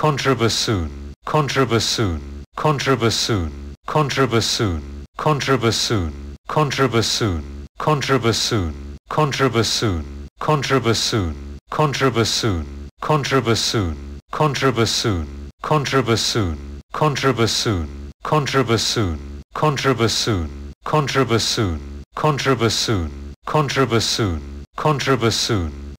contrabassoon, contrabassoon, contrabassoon, contrabassoon, contrabassoon, contrabassoon, contrabassoon, contrabassoon, contrabassoon, contrabassoon, contrabassoon, contrabassoon, contrabassoon, contrabassoon, contrabassoon, contrabassoon, contrabassoon, contrabassoon, contrabassoon, contrabassoon contrabassoon,